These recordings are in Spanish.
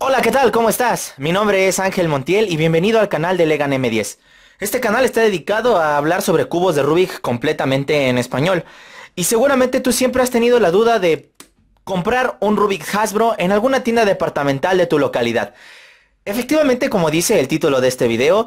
Hola, ¿qué tal? ¿Cómo estás? Mi nombre es Ángel Montiel y bienvenido al canal de Legan M10. Este canal está dedicado a hablar sobre cubos de Rubik completamente en español. Y seguramente tú siempre has tenido la duda de comprar un Rubik Hasbro en alguna tienda departamental de tu localidad. Efectivamente, como dice el título de este video,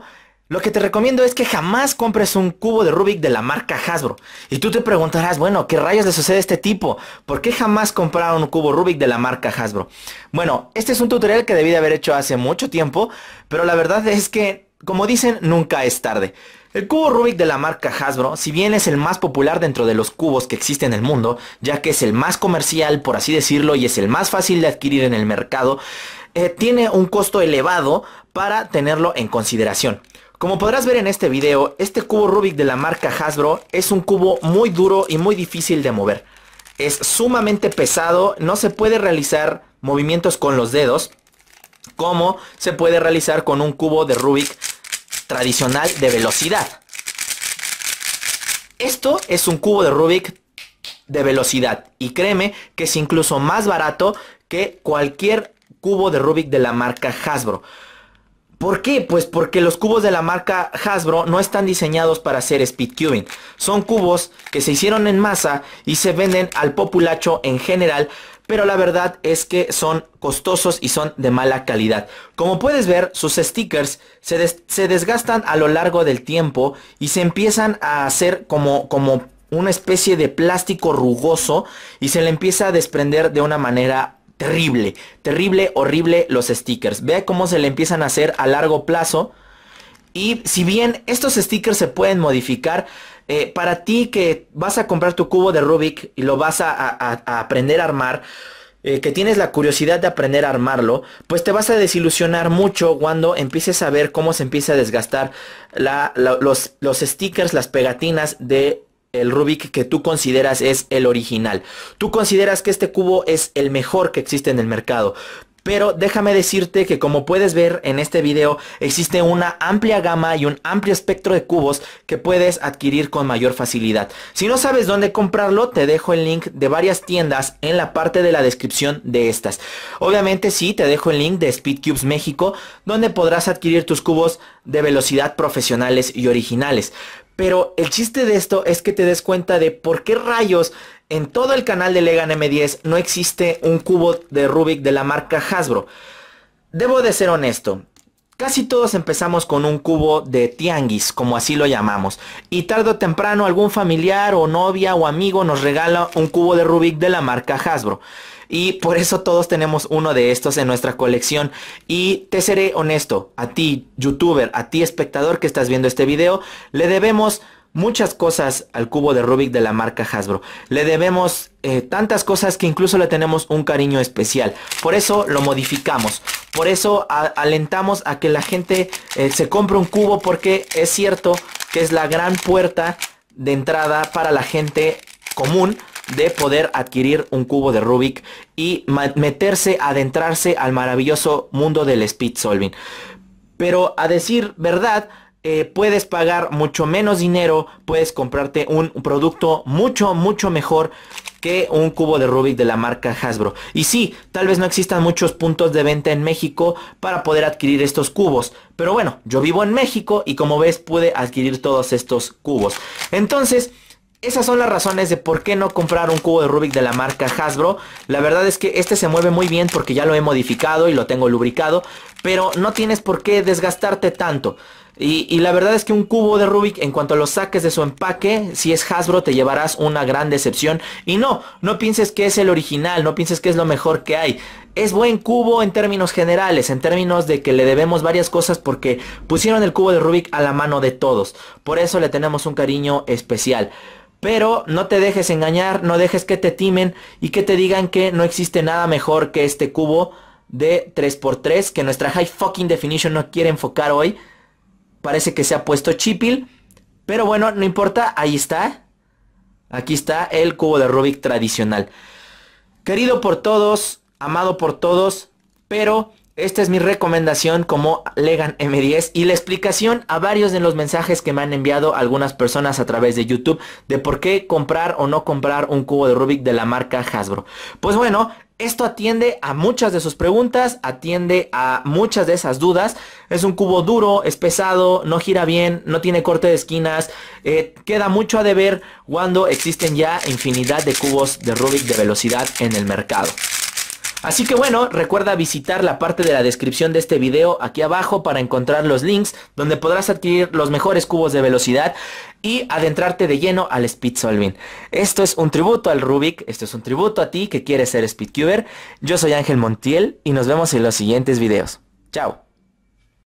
lo que te recomiendo es que jamás compres un cubo de Rubik de la marca Hasbro. Y tú te preguntarás, bueno, ¿qué rayos le sucede a este tipo? ¿Por qué jamás compraron un cubo Rubik de la marca Hasbro? Bueno, este es un tutorial que debí de haber hecho hace mucho tiempo, pero la verdad es que, como dicen, nunca es tarde. El cubo Rubik de la marca Hasbro, si bien es el más popular dentro de los cubos que existen en el mundo, ya que es el más comercial, por así decirlo, y es el más fácil de adquirir en el mercado, eh, tiene un costo elevado para tenerlo en consideración. Como podrás ver en este video, este cubo Rubik de la marca Hasbro es un cubo muy duro y muy difícil de mover. Es sumamente pesado, no se puede realizar movimientos con los dedos, como se puede realizar con un cubo de Rubik tradicional de velocidad. Esto es un cubo de Rubik de velocidad y créeme que es incluso más barato que cualquier cubo de Rubik de la marca Hasbro. ¿Por qué? Pues porque los cubos de la marca Hasbro no están diseñados para hacer speed cubing. Son cubos que se hicieron en masa y se venden al populacho en general, pero la verdad es que son costosos y son de mala calidad. Como puedes ver, sus stickers se, desgastan a lo largo del tiempo y se empiezan a hacer como, como una especie de plástico rugoso y se le empieza a desprender de una manera terrible, terrible, horrible los stickers. Vea cómo se le empiezan a hacer a largo plazo. Y si bien estos stickers se pueden modificar, eh, para ti que vas a comprar tu cubo de Rubik y lo vas a, aprender a armar, eh, que tienes la curiosidad de aprender a armarlo, pues te vas a desilusionar mucho cuando empieces a ver cómo se empieza a desgastar los, los stickers, las pegatinas de el Rubik que tú consideras es el original. Tú consideras que este cubo es el mejor que existe en el mercado. Pero déjame decirte que como puedes ver en este video existe una amplia gama y un amplio espectro de cubos que puedes adquirir con mayor facilidad. Si no sabes dónde comprarlo te dejo el link de varias tiendas en la parte de la descripción de estas. Obviamente sí te dejo el link de Speedcubes México donde podrás adquirir tus cubos de velocidad profesionales y originales. Pero el chiste de esto es que te des cuenta de por qué rayos en todo el canal de Legan M10 no existe un cubo de Rubik de la marca Hasbro. Debo de ser honesto, Casi todos empezamos con un cubo de tianguis, como así lo llamamos. Y tarde o temprano algún familiar o novia o amigo nos regala un cubo de Rubik de la marca Hasbro. Y por eso todos tenemos uno de estos en nuestra colección. Y te seré honesto, a ti, youtuber, a ti, espectador que estás viendo este video, le debemos muchas cosas al cubo de Rubik de la marca Hasbro. Le debemos eh, tantas cosas que incluso le tenemos un cariño especial. Por eso lo modificamos. Por eso alentamos a que la gente eh, se compre un cubo porque es cierto que es la gran puerta de entrada para la gente común de poder adquirir un cubo de Rubik y meterse, adentrarse al maravilloso mundo del speed solving. Pero a decir verdad, eh, puedes pagar mucho menos dinero, puedes comprarte un, un producto mucho, mucho mejor que un cubo de Rubik de la marca Hasbro. Y sí, tal vez no existan muchos puntos de venta en México para poder adquirir estos cubos. Pero bueno, yo vivo en México y como ves pude adquirir todos estos cubos. Entonces, esas son las razones de por qué no comprar un cubo de Rubik de la marca Hasbro. La verdad es que este se mueve muy bien porque ya lo he modificado y lo tengo lubricado. Pero no tienes por qué desgastarte tanto. Y, la verdad es que un cubo de Rubik, en cuanto lo saques de su empaque, si es Hasbro te llevarás una gran decepción. Y no, no pienses que es el original, no pienses que es lo mejor que hay. Es buen cubo en términos generales, en términos de que le debemos varias cosas porque pusieron el cubo de Rubik a la mano de todos. Por eso le tenemos un cariño especial. Pero no te dejes engañar, no dejes que te timen y que te digan que no existe nada mejor que este cubo de 3x3 que nuestra High Fucking Definition no quiere enfocar hoy. Parece que se ha puesto chipil. Pero bueno, no importa, ahí está. Aquí está el cubo de Rubik tradicional. Querido por todos, amado por todos, pero esta es mi recomendación como Legan M10 y la explicación a varios de los mensajes que me han enviado algunas personas a través de YouTube de por qué comprar o no comprar un cubo de Rubik de la marca Hasbro. Pues bueno, esto atiende a muchas de sus preguntas, atiende a muchas de esas dudas. Es un cubo duro, es pesado, no gira bien, no tiene corte de esquinas. Eh, queda mucho a deber cuando existen ya infinidad de cubos de Rubik de velocidad en el mercado. Así que bueno, recuerda visitar la parte de la descripción de este video aquí abajo para encontrar los links donde podrás adquirir los mejores cubos de velocidad y adentrarte de lleno al speed solving. Esto es un tributo al Rubik, esto es un tributo a ti que quieres ser speedcuber. Yo soy Ángel Montiel y nos vemos en los siguientes videos. Chao.